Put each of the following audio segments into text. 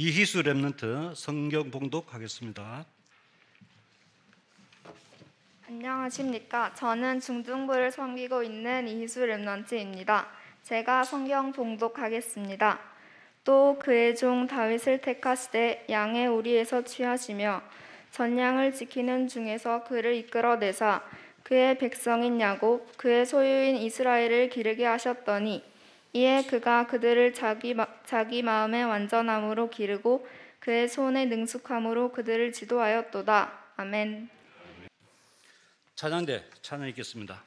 이희수 랩런트 성경 봉독하겠습니다. 안녕하십니까. 저는 중등부를 섬기고 있는 이희수 랩런트입니다. 제가 성경 봉독하겠습니다. 또 그의 종 다윗을 택하시되 양의 우리에서 취하시며 전양을 지키는 중에서 그를 이끌어내사 그의 백성인 야곱 그의 소유인 이스라엘을 기르게 하셨더니 이에 그가 그들을 자기, 마, 자기 마음의 완전함으로 기르고 그의 손의 능숙함으로 그들을 지도하였도다. 아멘. 찬양대 찬양 있겠습니다.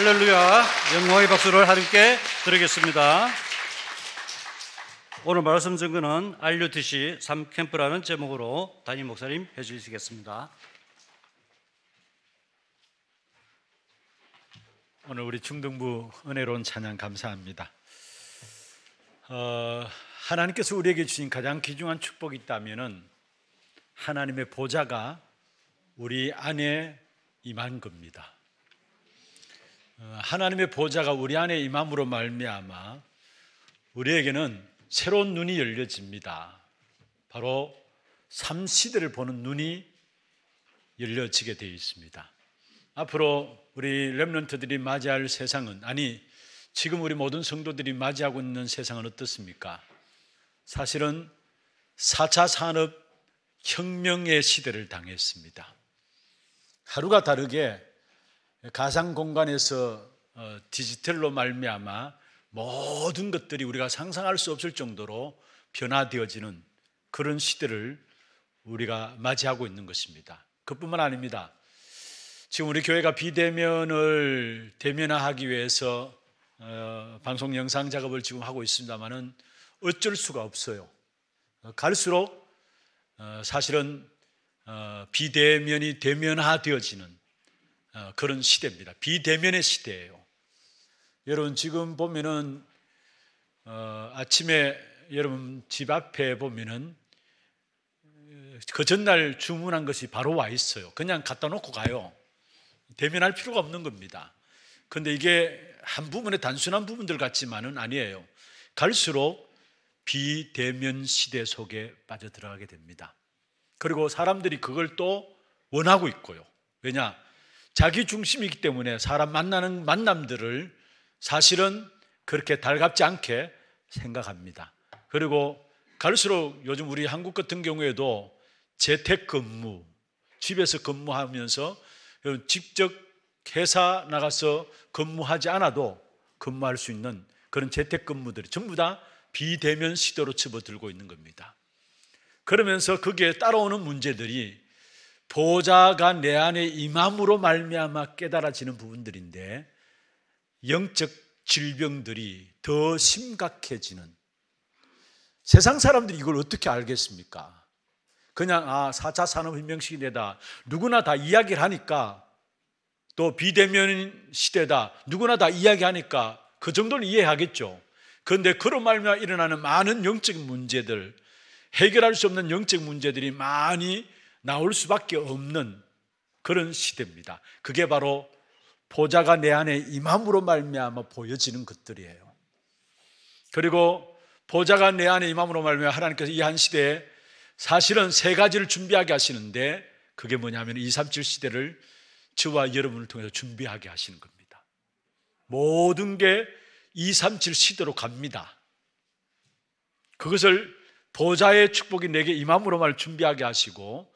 할렐루야. 영광의 박수를 하나님께 드리겠습니다. 오늘 말씀 증거는 RUTC 3캠프라는 제목으로 담임 목사님 해주시겠습니다. 오늘 우리 중등부 은혜로운 찬양 감사합니다. 어, 하나님께서 우리에게 주신 가장 귀중한 축복이 있다면은 하나님의 보좌가 우리 안에 임한 겁니다. 어, 하나님의 보좌가 우리 안에 임함으로 말미암아 우리에게는 새로운 눈이 열려집니다. 바로 삼 시대를 보는 눈이 열려지게 되어 있습니다. 앞으로 우리 렘런트들이 맞이할 세상은 아니 지금 우리 모든 성도들이 맞이하고 있는 세상은 어떻습니까? 사실은 4차 산업 혁명의 시대를 당했습니다. 하루가 다르게 가상 공간에서 어, 디지털로 말미암아 모든 것들이 우리가 상상할 수 없을 정도로 변화되어지는 그런 시대를 우리가 맞이하고 있는 것입니다. 그뿐만 아닙니다. 지금 우리 교회가 비대면을 대면화하기 위해서 어, 방송 영상 작업을 지금 하고 있습니다만은 어쩔 수가 없어요. 갈수록 어, 사실은 어, 비대면이 대면화되어지는 어, 그런 시대입니다. 비대면의 시대예요. 여러분 지금 보면은 어, 아침에 여러분 집 앞에 보면은 어, 그 전날 주문한 것이 바로 와 있어요. 그냥 갖다 놓고 가요. 대면할 필요가 없는 겁니다. 근데 이게 한부분에 단순한 부분들 같지만은 아니에요. 갈수록 비대면 시대 속에 빠져들어가게 됩니다. 그리고 사람들이 그걸 또 원하고 있고요. 왜냐? 자기 중심이기 때문에 사람 만나는 만남들을 사실은 그렇게 달갑지 않게 생각합니다. 그리고 갈수록 요즘 우리 한국 같은 경우에도 재택근무, 집에서 근무하면서 직접 회사 나가서 근무하지 않아도 근무할 수 있는 그런 재택근무들이 전부 다 비대면 시도로 집어들고 있는 겁니다. 그러면서 거기에 따라오는 문제들이 보좌가 내 안에 임함으로 말미암아 깨달아지는 부분들인데 영적 질병들이 더 심각해지는 세상 사람들이 이걸 어떻게 알겠습니까? 그냥 아 4차 산업혁명 시대다 누구나 다 이야기를 하니까 또 비대면 시대다 누구나 다 이야기하니까 그 정도는 이해하겠죠 그런데 그런 말미암아 일어나는 많은 영적 문제들 해결할 수 없는 영적 문제들이 많이 나올 수밖에 없는 그런 시대입니다. 그게 바로 보좌가 내 안에 이함으로 말미암아 보여지는 것들이에요. 그리고 보좌가 내 안에 이함으로 말미암아 하나님께서 이 한 시대에 사실은 세 가지를 준비하게 하시는데 그게 뭐냐면 237 시대를 저와 여러분을 통해서 준비하게 하시는 겁니다. 모든 게237 시대로 갑니다. 그것을 보좌의 축복이 내게 이함으로말 준비하게 하시고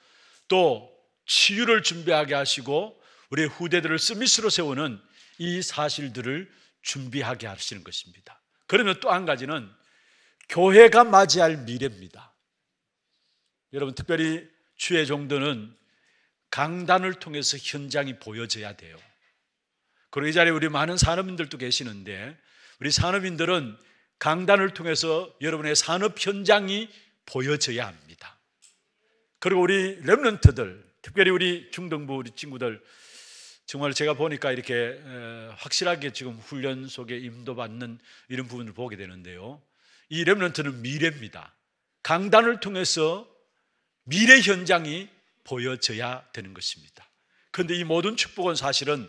또 치유를 준비하게 하시고 우리 후대들을 스미스로 세우는 이 사실들을 준비하게 하시는 것입니다. 그러면 또 한 가지는 교회가 맞이할 미래입니다. 여러분 특별히 주의 정도는 강단을 통해서 현장이 보여져야 돼요. 그리고 이 자리에 우리 많은 산업인들도 계시는데 우리 산업인들은 강단을 통해서 여러분의 산업 현장이 보여져야 합니다. 그리고 우리 랩런트들, 특별히 우리 중등부 우리 친구들, 정말 제가 보니까 이렇게 확실하게 지금 훈련 속에 임도받는 이런 부분을 보게 되는데요. 이 랩런트는 미래입니다. 강단을 통해서 미래 현장이 보여져야 되는 것입니다. 그런데 이 모든 축복은 사실은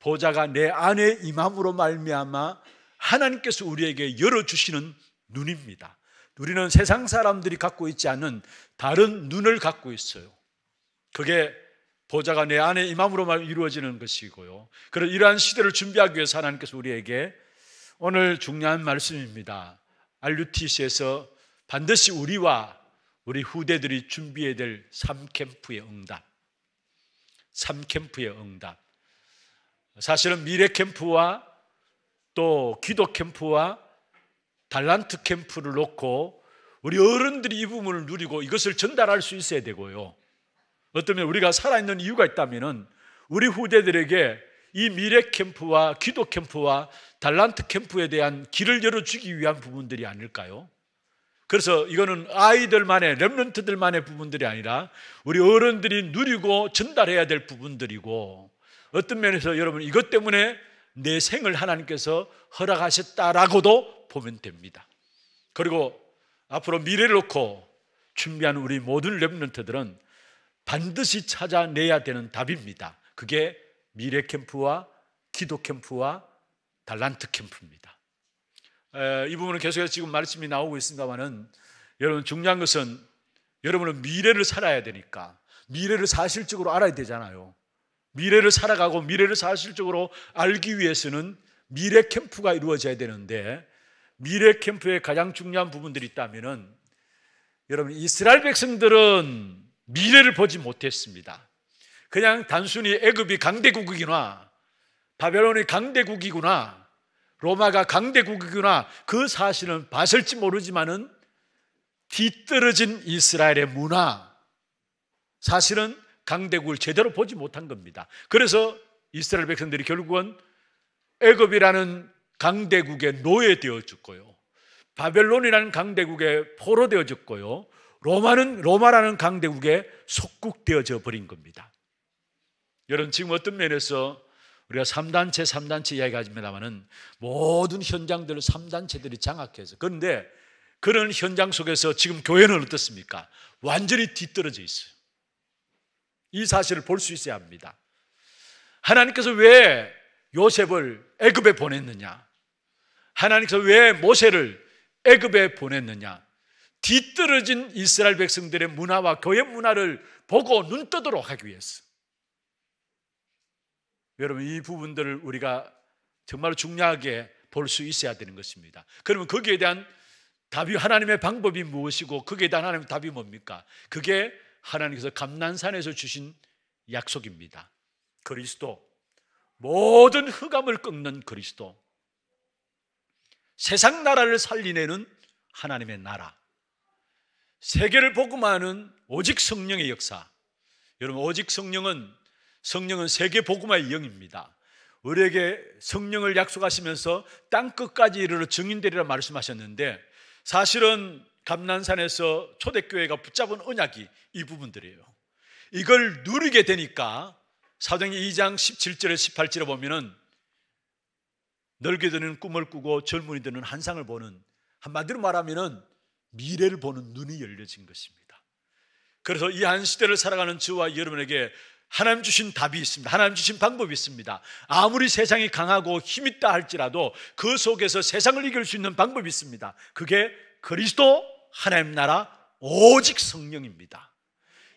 보좌가 내 안에 임함으로 말미암아 하나님께서 우리에게 열어주시는 눈입니다. 우리는 세상 사람들이 갖고 있지 않은 다른 눈을 갖고 있어요. 그게 보좌가 내 안에 임함으로만 이루어지는 것이고요. 그런 이러한 시대를 준비하기 위해서 하나님께서 우리에게 오늘 중요한 말씀입니다. RUTC에서 반드시 우리와 우리 후대들이 준비해야 될 3캠프의 응답. 3캠프의 응답. 사실은 미래 캠프와 또 기도 캠프와 달란트 캠프를 놓고 우리 어른들이 이 부분을 누리고 이것을 전달할 수 있어야 되고요. 어쩌면 우리가 살아있는 이유가 있다면 우리 후대들에게 이 미래 캠프와 기도 캠프와 달란트 캠프에 대한 길을 열어주기 위한 부분들이 아닐까요? 그래서 이거는 아이들만의 렘런트들만의 부분들이 아니라 우리 어른들이 누리고 전달해야 될 부분들이고 어떤 면에서 여러분 이것 때문에 내 생을 하나님께서 허락하셨다라고도 보면 됩니다. 그리고 앞으로 미래를 놓고 준비한 우리 모든 랩런트들은 반드시 찾아내야 되는 답입니다. 그게 미래 캠프와 기도 캠프와 달란트 캠프입니다. 에, 이 부분은 계속해서 지금 말씀이 나오고 있습니다만은 여러분 중요한 것은 여러분은 미래를 살아야 되니까 미래를 사실적으로 알아야 되잖아요. 미래를 살아가고 미래를 사실적으로 알기 위해서는 미래 캠프가 이루어져야 되는데 미래 캠프의 가장 중요한 부분들이 있다면은 여러분 이스라엘 백성들은 미래를 보지 못했습니다. 그냥 단순히 애굽이 강대국이구나, 바벨론이 강대국이구나, 로마가 강대국이구나 그 사실은 봤을지 모르지만은 뒤떨어진 이스라엘의 문화 사실은 강대국을 제대로 보지 못한 겁니다. 그래서 이스라엘 백성들이 결국은 애굽이라는 강대국의 노예되어 죽고요. 바벨론이라는 강대국의 포로되어 죽고요. 로마는 로마라는 강대국에 속국되어져 버린 겁니다. 여러분 지금 어떤 면에서 우리가 3단체 3단체 이야기하지만은 모든 현장들을 3단체들이 장악해서 그런데 그런 현장 속에서 지금 교회는 어떻습니까? 완전히 뒤떨어져 있어요. 이 사실을 볼 수 있어야 합니다. 하나님께서 왜 요셉을 애굽에 보냈느냐? 하나님께서 왜 모세를 애급에 보냈느냐? 뒤떨어진 이스라엘 백성들의 문화와 교회 문화를 보고 눈 뜨도록 하기 위해서. 여러분 이 부분들을 우리가 정말 중요하게 볼 수 있어야 되는 것입니다. 그러면 거기에 대한 답이 하나님의 방법이 무엇이고 거기에 대한 하나님의 답이 뭡니까? 그게 하나님께서 감난산에서 주신 약속입니다. 그리스도 모든 흑암을 꺾는 그리스도 세상 나라를 살리내는 하나님의 나라. 세계를 복음하는 오직 성령의 역사. 여러분 오직 성령은 성령은 세계 복음화의 영입니다. 우리에게 성령을 약속하시면서 땅 끝까지 이르러 증인되리라 말씀하셨는데 사실은 감난산에서 초대교회가 붙잡은 언약이 이 부분들이에요. 이걸 누리게 되니까 사도행 2장 17절에 18절에 보면은 넓게 되는 꿈을 꾸고 젊은이 되는 한상을 보는 한마디로 말하면 미래를 보는 눈이 열려진 것입니다. 그래서 이 한 시대를 살아가는 저와 여러분에게 하나님 주신 답이 있습니다. 하나님 주신 방법이 있습니다. 아무리 세상이 강하고 힘있다 할지라도 그 속에서 세상을 이길 수 있는 방법이 있습니다. 그게 그리스도 하나님 나라 오직 성령입니다.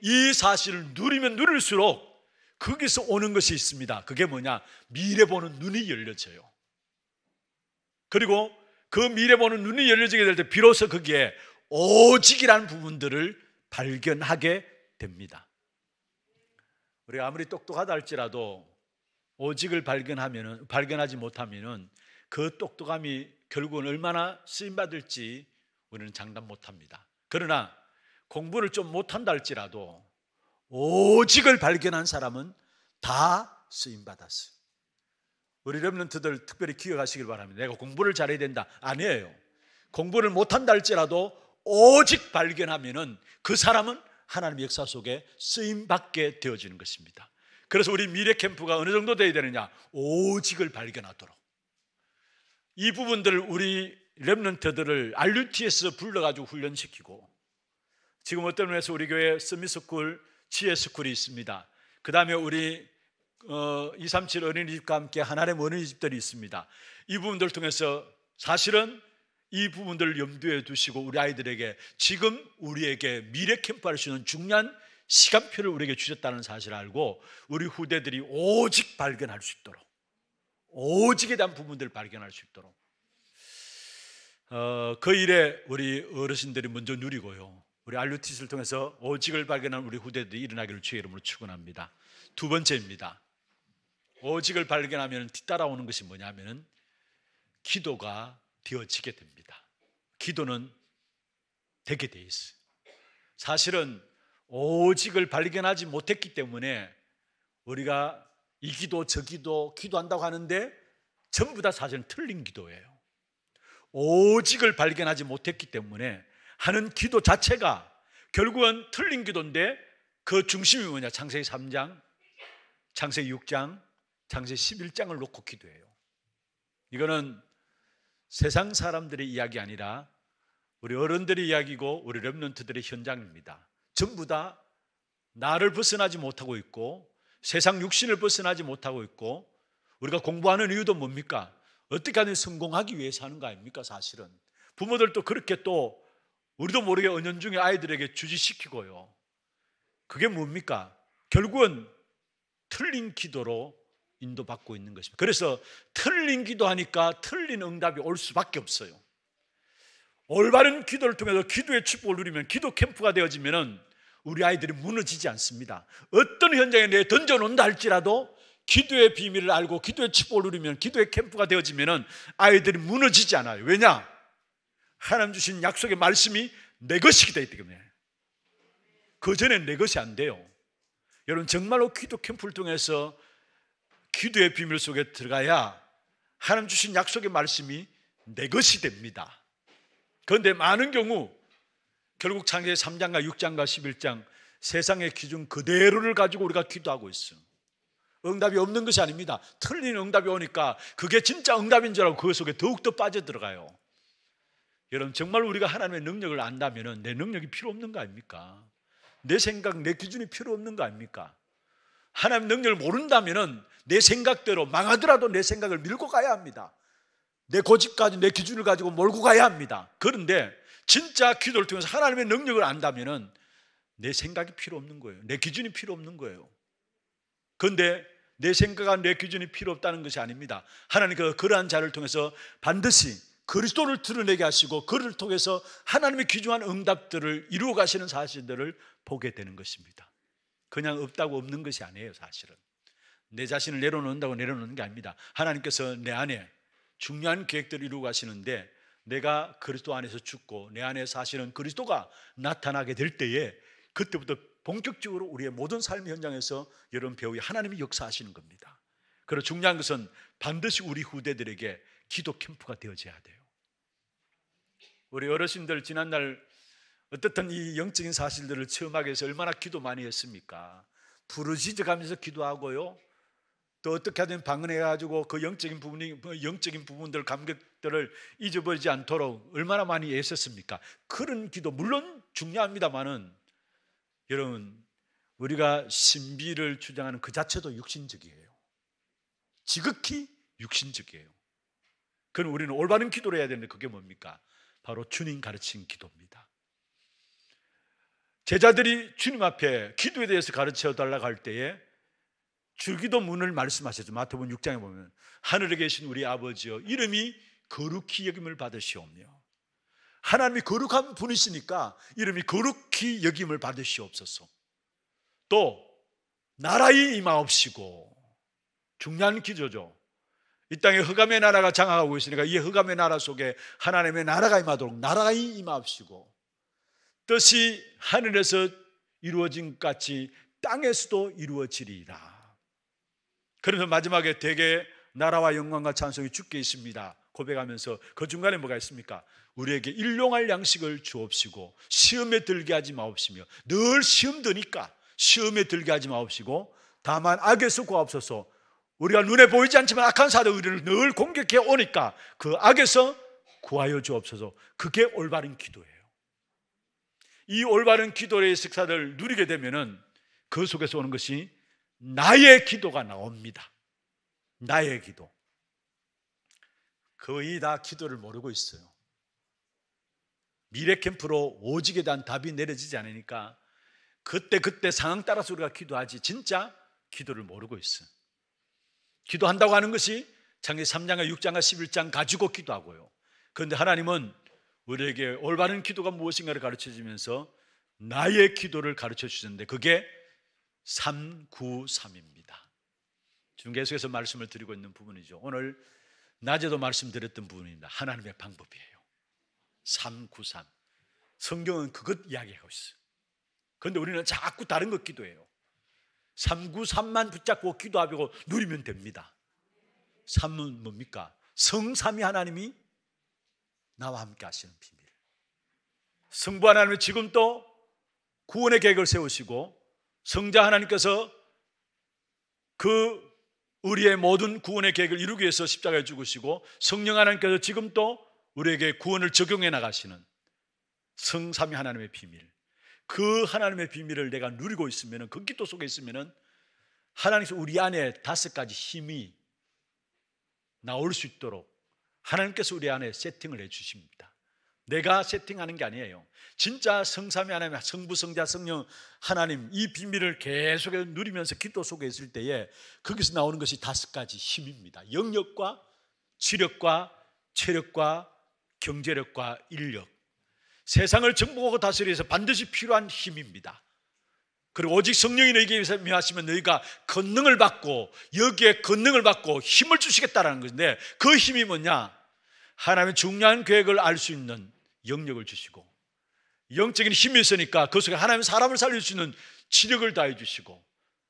이 사실을 누리면 누릴수록 거기서 오는 것이 있습니다. 그게 뭐냐? 미래 보는 눈이 열려져요. 그리고 그 미래 보는 눈이 열려지게 될 때 비로소 거기에 오직이라는 부분들을 발견하게 됩니다. 우리가 아무리 똑똑하다 할지라도 오직을 발견하면 발견하지 못하면은 그 똑똑함이 결국은 얼마나 쓰임 받을지 우리는 장담 못합니다. 그러나 공부를 좀 못한다 할지라도 오직을 발견한 사람은 다 쓰임 받았어요. 우리 렘런트들 특별히 기억하시길 바랍니다. 내가 공부를 잘해야 된다. 아니에요. 공부를 못한다 할지라도 오직 발견하면은 그 사람은 하나님의 역사 속에 쓰임 받게 되어지는 것입니다. 그래서 우리 미래 캠프가 어느 정도 돼야 되느냐? 오직을 발견하도록. 이 부분들을 우리 렘런트들을 RUT에서 불러가지고 훈련시키고 지금 어떤 면에서 우리 교회 스미스쿨, 지혜스쿨이 있습니다. 그 다음에 우리 237 어, 어린이집과 함께 하나님의 어린이집들이 있습니다. 이 부분들을 통해서 사실은 이 부분들을 염두에 두시고 우리 아이들에게 지금 우리에게 미래 캠프할 수 있는 중요한 시간표를 우리에게 주셨다는 사실을 알고 우리 후대들이 오직 발견할 수 있도록 오직에 대한 부분들을 발견할 수 있도록 어, 그 일에 우리 어르신들이 먼저 누리고요 우리 알루티스를 통해서 오직을 발견한 우리 후대들이 일어나기를 주의 이름으로 축원합니다 두 번째입니다 오직을 발견하면 뒤따라오는 것이 뭐냐면 기도가 되어지게 됩니다. 기도는 되게 돼 있어요. 사실은 오직을 발견하지 못했기 때문에 우리가 이 기도 저 기도 기도한다고 하는데 전부 다 사실은 틀린 기도예요. 오직을 발견하지 못했기 때문에 하는 기도 자체가 결국은 틀린 기도인데 그 중심이 뭐냐? 창세기 3장, 창세기 6장, 장세 11장을 놓고 기도해요. 이거는 세상 사람들의 이야기 아니라 우리 어른들의 이야기고 우리 랩런트들의 현장입니다. 전부 다 나를 벗어나지 못하고 있고 세상 육신을 벗어나지 못하고 있고 우리가 공부하는 이유도 뭡니까? 어떻게 하든 성공하기 위해서 하는 거 아닙니까? 사실은 부모들도 그렇게 또 우리도 모르게 은연중에 아이들에게 주지시키고요. 그게 뭡니까? 결국은 틀린 기도로 인도받고 있는 것입니다. 그래서 틀린 기도하니까 틀린 응답이 올 수밖에 없어요. 올바른 기도를 통해서 기도의 축복을 누리면 기도 캠프가 되어지면은 우리 아이들이 무너지지 않습니다. 어떤 현장에 내 던져놓는다 할지라도 기도의 비밀을 알고 기도의 축복을 누리면 기도의 캠프가 되어지면은 아이들이 무너지지 않아요. 왜냐? 하나님 주신 약속의 말씀이 내 것이기 때문에. 그전에내 것이 안 돼요. 여러분 정말로 기도 캠프를 통해서 기도의 비밀 속에 들어가야 하나님 주신 약속의 말씀이 내 것이 됩니다. 그런데 많은 경우 결국 창세 3장과 6장과 11장 세상의 기준 그대로를 가지고 우리가 기도하고 있어. 응답이 없는 것이 아닙니다. 틀린 응답이 오니까 그게 진짜 응답인 줄 알고 그 속에 더욱더 빠져들어가요. 여러분 정말 우리가 하나님의 능력을 안다면 내 능력이 필요 없는 거 아닙니까? 내 생각, 내 기준이 필요 없는 거 아닙니까? 하나님 능력을 모른다면 내 생각대로 망하더라도 내 생각을 밀고 가야 합니다. 내 고집 까지내 기준을 가지고 몰고 가야 합니다. 그런데 진짜 기도를 통해서 하나님의 능력을 안다면은 내 생각이 필요 없는 거예요. 내 기준이 필요 없는 거예요. 그런데 내 생각과 내 기준이 필요 없다는 것이 아닙니다. 하나님께서 그 그러한 자를 통해서 반드시 그리스도를 드러내게 하시고 그를 통해서 하나님의 귀중한 응답들을 이루어 가시는 사실들을 보게 되는 것입니다. 그냥 없다고 없는 것이 아니에요, 사실은. 내 자신을 내려놓는다고 내려놓는 게 아닙니다. 하나님께서 내 안에 중요한 계획들을 이루고 가시는데 내가 그리스도 안에서 죽고 내 안에 사시는 그리스도가 나타나게 될 때에 그때부터 본격적으로 우리의 모든 삶 현장에서 여러분 배우의 하나님이 역사하시는 겁니다. 그리고 중요한 것은 반드시 우리 후대들에게 기도 캠프가 되어져야 돼요. 우리 어르신들 지난날 어떻든 이 영적인 사실들을 체험하기 위해서 얼마나 기도 많이 했습니까? 부르짖어 가면서 기도하고요. 또 어떻게 하든 방언해 가지고 그 영적인 부분 그 영적인 부분들 감격들을 잊어버리지 않도록 얼마나 많이 애썼습니까? 그런 기도 물론 중요합니다만은 여러분 우리가 신비를 주장하는 그 자체도 육신적이에요. 지극히 육신적이에요. 그럼 우리는 올바른 기도를 해야 되는데 그게 뭡니까? 바로 주님 가르친 기도입니다. 제자들이 주님 앞에 기도에 대해서 가르쳐 달라고 할 때에 주기도 문을 말씀하셨죠. 마태복음 6장에 보면 하늘에 계신 우리 아버지여 이름이 거룩히 여김을 받으시오며 하나님이 거룩한 분이시니까 이름이 거룩히 여김을 받으시옵소서. 또 나라의 임하옵시고 중요한 기조죠. 이 땅에 흑암의 나라가 장악하고 있으니까 이 흑암의 나라 속에 하나님의 나라가 임하도록 나라의 임하옵시고 뜻이 하늘에서 이루어진 같이 땅에서도 이루어지리라. 그러면서 마지막에 대개 나라와 영광과 찬송이 죽게 있습니다. 고백하면서 그 중간에 뭐가 있습니까? 우리에게 일용할 양식을 주옵시고 시험에 들게 하지 마옵시며 늘 시험 드니까 시험에 들게 하지 마옵시고 다만 악에서 구하옵소서 우리가 눈에 보이지 않지만 악한 사도 우리를 늘 공격해 오니까 그 악에서 구하여 주옵소서 그게 올바른 기도예요. 이 올바른 기도의 식사를 누리게 되면은 그 속에서 오는 것이 나의 기도가 나옵니다. 나의 기도. 거의 다 기도를 모르고 있어요. 미래 캠프로 오직에 대한 답이 내려지지 않으니까 그때 그때 상황 따라서 우리가 기도하지 진짜 기도를 모르고 있어요. 기도한다고 하는 것이 창세 3장과 6장과 11장 가지고 기도하고요. 그런데 하나님은 우리에게 올바른 기도가 무엇인가를 가르쳐 주면서 나의 기도를 가르쳐 주셨는데 그게 393입니다. 지금 계속해서 말씀을 드리고 있는 부분이죠. 오늘 낮에도 말씀드렸던 부분입니다. 하나님의 방법이에요. 393. 성경은 그것 이야기하고 있어요. 그런데 우리는 자꾸 다른 것 기도해요. 393만 붙잡고 기도하고 누리면 됩니다. 3은 뭡니까? 성삼위 하나님이 나와 함께 하시는 비밀. 성부 하나님은 지금도 구원의 계획을 세우시고 성자 하나님께서 그 우리의 모든 구원의 계획을 이루기 위해서 십자가에 죽으시고 성령 하나님께서 지금 도 우리에게 구원을 적용해 나가시는 성삼위 하나님의 비밀 그 하나님의 비밀을 내가 누리고 있으면 그 기도 속에 있으면 하나님께서 우리 안에 다섯 가지 힘이 나올 수 있도록 하나님께서 우리 안에 세팅을 해 주십니다 내가 세팅하는 게 아니에요. 진짜 성삼위 하나님, 성부, 성자, 성령 하나님 이 비밀을 계속 누리면서 기도 속에 있을 때에 거기서 나오는 것이 다섯 가지 힘입니다. 영역과 지력과 체력과 경제력과 인력. 세상을 정복하고 다스리해서 반드시 필요한 힘입니다. 그리고 오직 성령이 너희에게 임하시면 너희가 권능을 받고 여기에 권능을 받고 힘을 주시겠다라는 건데 그 힘이 뭐냐? 하나님의 중요한 계획을 알 수 있는 영력을 주시고 영적인 힘이 있으니까 그 속에 하나님 사람을 살릴 수 있는 지력을 다해 주시고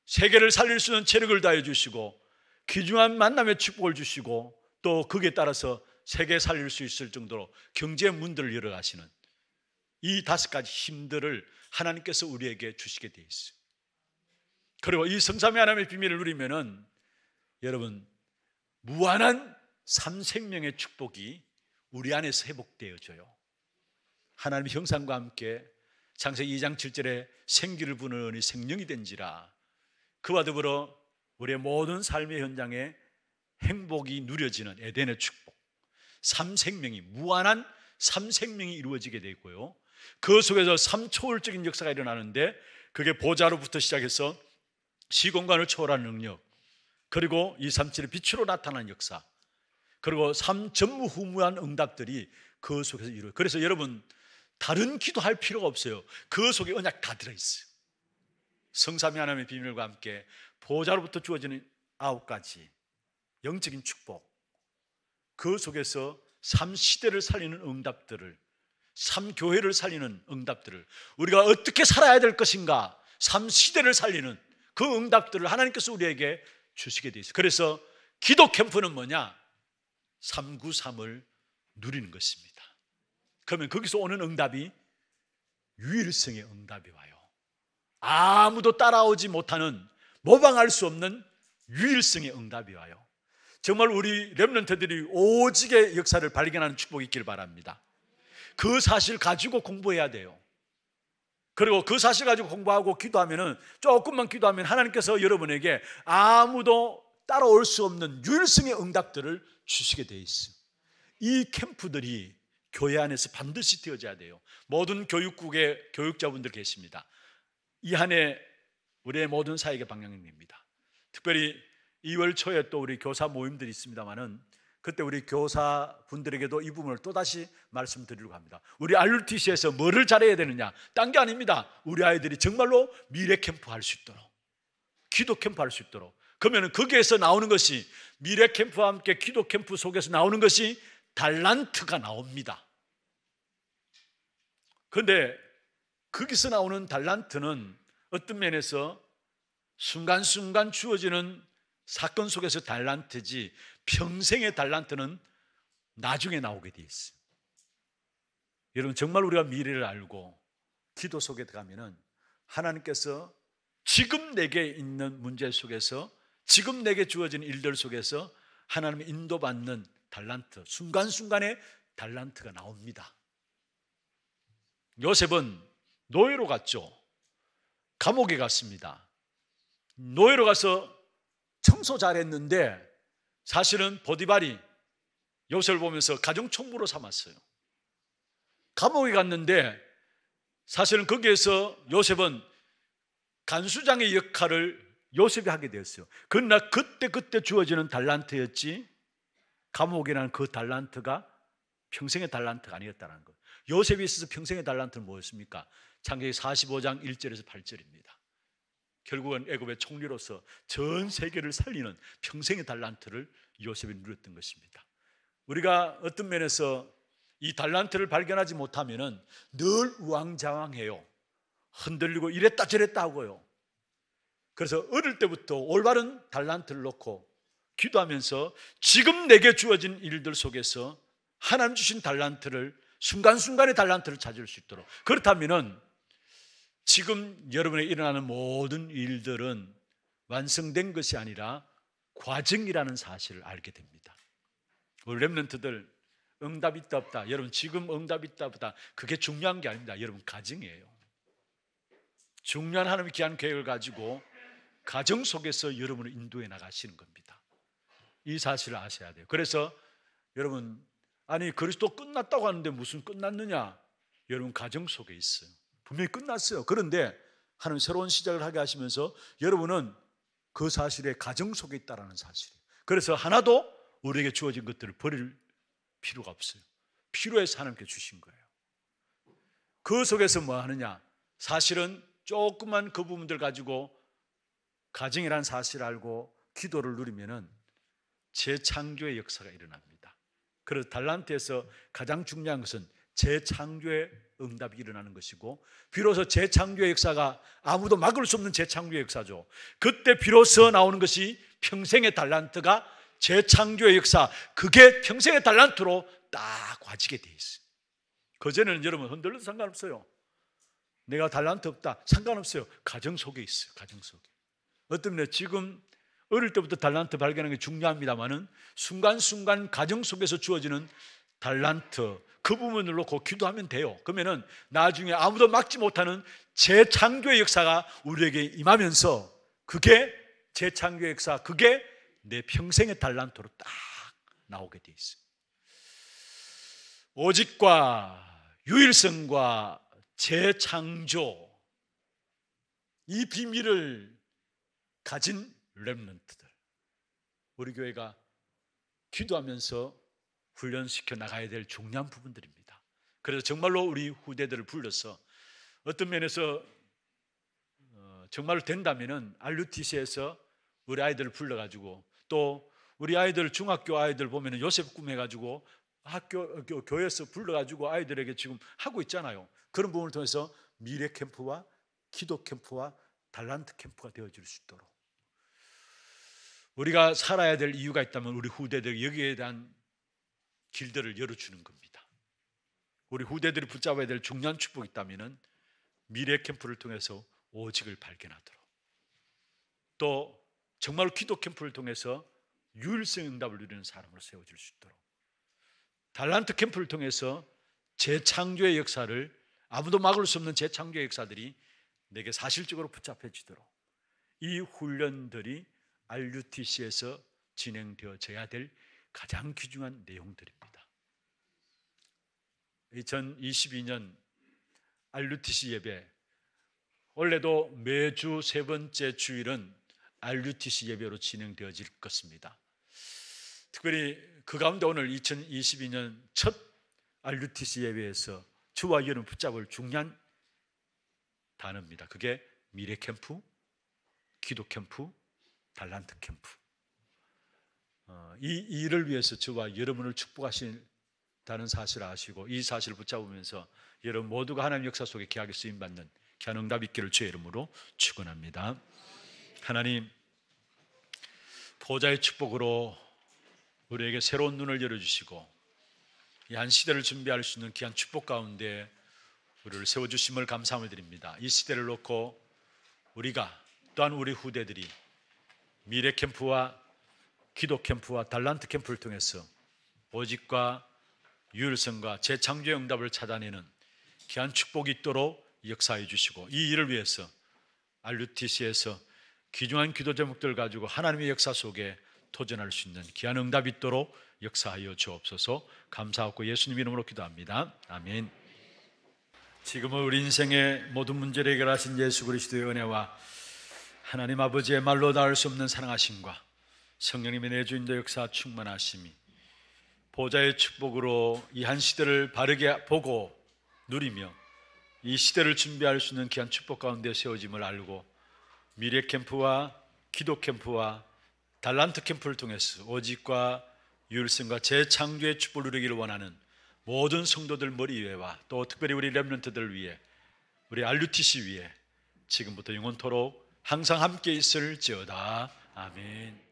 세계를 살릴 수 있는 체력을 다해 주시고 귀중한 만남의 축복을 주시고 또 거기에 따라서 세계 살릴 수 있을 정도로 경제 문들을 열어가시는 이 다섯 가지 힘들을 하나님께서 우리에게 주시게 돼 있어요. 그리고 이 성삼위 하나님의 비밀을 누리면은 여러분 무한한 삼생명의 축복이 우리 안에서 회복되어져요. 하나님의 형상과 함께 창세기 2장 7절에 생기를 부는 이 생명이 된지라 그와 더불어 우리의 모든 삶의 현장에 행복이 누려지는 에덴의 축복 삼생명이 무한한 삼생명이 이루어지게 되고요 그 속에서 삼초월적인 역사가 일어나는데 그게 보좌로부터 시작해서 시공간을 초월하는 능력 그리고 이 삼칠의 빛으로 나타나는 역사 그리고 삼전무후무한 응답들이 그 속에서 이루어 그래서 여러분 다른 기도할 필요가 없어요. 그 속에 언약 다 들어있어요. 성삼위 하나님의 비밀과 함께 보좌로부터 주어지는 아홉 가지 영적인 축복. 그 속에서 삼 시대를 살리는 응답들을, 삼 교회를 살리는 응답들을, 우리가 어떻게 살아야 될 것인가, 삼 시대를 살리는 그 응답들을 하나님께서 우리에게 주시게 돼 있어요. 그래서 기도 캠프는 뭐냐? 393을 누리는 것입니다. 그러면 거기서 오는 응답이 유일성의 응답이 와요. 아무도 따라오지 못하는 모방할 수 없는 유일성의 응답이 와요. 정말 우리 렘런트들이 오직의 역사를 발견하는 축복이 있길 바랍니다. 그 사실 가지고 공부해야 돼요. 그리고 그 사실 가지고 공부하고 기도하면은 조금만 기도하면 하나님께서 여러분에게 아무도 따라올 수 없는 유일성의 응답들을 주시게 돼 있어요. 이 캠프들이 교회 안에서 반드시 되어져야 돼요. 모든 교육국의 교육자분들 계십니다. 이한해 우리의 모든 사역의 방향입니다. 특별히 2월 초에 또 우리 교사 모임들이 있습니다만은 그때 우리 교사분들에게도 이 부분을 또다시 말씀드리려고 합니다. 우리 RUTC에서 뭐를 잘해야 되느냐? 딴 게 아닙니다. 우리 아이들이 정말로 미래 캠프 할 수 있도록, 기도 캠프 할 수 있도록. 그러면 거기에서 나오는 것이 미래 캠프와 함께 기도 캠프 속에서 나오는 것이 달란트가 나옵니다. 그런데 거기서 나오는 달란트는 어떤 면에서 순간순간 주어지는 사건 속에서 달란트지 평생의 달란트는 나중에 나오게 돼 있어요. 여러분 정말 우리가 미래를 알고 기도 속에 들어가면은 하나님께서 지금 내게 있는 문제 속에서 지금 내게 주어진 일들 속에서 하나님 인도받는 달란트, 순간순간에 달란트가 나옵니다. 요셉은 노예로 갔죠. 감옥에 갔습니다. 노예로 가서 청소 잘했는데 사실은 보디발이 요셉을 보면서 가정총무로 삼았어요. 감옥에 갔는데 사실은 거기에서 요셉은 간수장의 역할을 요셉이 하게 되었어요. 그러나 그때그때 그때 주어지는 달란트였지 감옥이라는 그 달란트가 평생의 달란트가 아니었다는 것. 요셉이 있어서 평생의 달란트는 뭐였습니까? 창세기 45장 1절에서 8절입니다. 결국은 애굽의 총리로서 전 세계를 살리는 평생의 달란트를 요셉이 누렸던 것입니다. 우리가 어떤 면에서 이 달란트를 발견하지 못하면은 늘 우왕좌왕해요. 흔들리고 이랬다 저랬다 하고요. 그래서 어릴 때부터 올바른 달란트를 놓고 기도하면서 지금 내게 주어진 일들 속에서 하나님 주신 달란트를 순간순간의 달란트를 찾을 수 있도록 그렇다면은 지금 여러분의 일어나는 모든 일들은 완성된 것이 아니라 과정이라는 사실을 알게 됩니다. 우리 랩런트들 응답 있다 없다. 여러분 지금 응답 있다 없다. 그게 중요한 게 아닙니다. 여러분 가정이에요. 중요한 하나님의 귀한 계획을 가지고 가정 속에서 여러분을 인도해 나가시는 겁니다. 이 사실을 아셔야 돼요. 그래서 여러분, 아니, 그리스도 끝났다고 하는데 무슨 끝났느냐? 여러분, 가정 속에 있어요. 분명히 끝났어요. 그런데 하는 새로운 시작을 하게 하시면서 여러분은 그 사실에 가정 속에 있다라는 사실이에요. 그래서 하나도 우리에게 주어진 것들을 버릴 필요가 없어요. 필요해서 하나님께 주신 거예요. 그 속에서 뭐 하느냐? 사실은 조금만 그 부분들 가지고 가정이란 사실을 알고 기도를 누리면은 재창조의 역사가 일어납니다. 그래서 달란트에서 가장 중요한 것은 재창조의 응답이 일어나는 것이고 비로소 재창조의 역사가 아무도 막을 수 없는 재창조의 역사죠. 그때 비로소 나오는 것이 평생의 달란트가 재창조의 역사 그게 평생의 달란트로 딱 와지게 돼 있어요. 그전에는 여러분 흔들려도 상관없어요. 내가 달란트 없다 상관없어요. 가정 속에 있어요. 가정 속에. 어떤 면 지금 어릴 때부터 달란트 발견하는 게 중요합니다만은 순간순간 가정 속에서 주어지는 달란트 그부분으로곧 기도하면 돼요. 그러면은 나중에 아무도 막지 못하는 재창조의 역사가 우리에게 임하면서 그게 재창조의 역사, 그게 내 평생의 달란트로 딱 나오게 돼 있어요. 오직과 유일성과 재창조 이 비밀을 가진 랩넌트들 우리 교회가 기도하면서 훈련시켜 나가야 될 중요한 부분들입니다. 그래서 정말로 우리 후대들을 불러서 어떤 면에서 어, 정말로 된다면은 알루티에서 우리 아이들을 불러가지고 또 우리 아이들 중학교 아이들 보면 요셉 꿈해가지고 학교 교회에서 불러가지고 아이들에게 지금 하고 있잖아요. 그런 부분을 통해서 미래 캠프와 기도 캠프와 달란트 캠프가 되어질 수 있도록 우리가 살아야 될 이유가 있다면 우리 후대들 여기에 대한 길들을 열어주는 겁니다. 우리 후대들이 붙잡아야 될 중요한 축복이 있다면 미래 캠프를 통해서 오직을 발견하도록 또 정말 기도 캠프를 통해서 유일성 응답을 누리는 사람으로 세워질 수 있도록 달란트 캠프를 통해서 재창조의 역사를 아무도 막을 수 없는 재창조의 역사들이 내게 사실적으로 붙잡혀지도록 이 훈련들이 RUTC에서 진행되어져야 될 가장 귀중한 내용들입니다. 전 22년 RUTC 예배 원래도 매주 세 번째 주일은 RUTC 예배로 진행되어질 것입니다. 특별히 그 가운데 오늘 2022년 첫 RUTC 예배에서 주와 여는 붙잡을 중요한 단어입니다. 그게 미래 캠프, 기도 캠프, 달란트 캠프. 어, 이 일을 위해서 저와 여러분을 축복하신다는 사실을 아시고 이 사실을 붙잡으면서 여러분 모두가 하나님 역사 속에 계약에 쓰임받는 귀 응답 있기를 주의 이름으로 축원합니다 하나님 보좌의 축복으로 우리에게 새로운 눈을 열어주시고 이 한 시대를 준비할 수 있는 귀한 축복 가운데 우리를 세워주심을 감사 드립니다 이 시대를 놓고 우리가 또한 우리 후대들이 미래 캠프와 기도 캠프와 달란트 캠프를 통해서 오직과 유일성과 재창조의 응답을 찾아내는 귀한 축복이 있도록 역사해 주시고 이 일을 위해서 RUTC에서 귀중한 기도 제목들 가지고 하나님의 역사 속에 도전할 수 있는 귀한 응답이 있도록 역사하여 주옵소서 감사하고 예수님 이름으로 기도합니다. 아멘. 지금은 우리 인생의 모든 문제를 해결하신 예수 그리스도의 은혜와 하나님 아버지의 말로 닿을 수 없는 사랑하심과 성령님의 내주인도 역사 충만하심이 보좌의 축복으로 이 한 시대를 바르게 보고 누리며 이 시대를 준비할 수 있는 귀한 축복 가운데 세워짐을 알고 미래 캠프와 기도 캠프와 달란트 캠프를 통해서 오직과 율승과 재창조의 축복을 누리기를 원하는 모든 성도들 머리 위에와 또 특별히 우리 렘런트들 위해 우리 알루티시 위에 지금부터 영원토록 항상 함께 있을지어다. 아멘.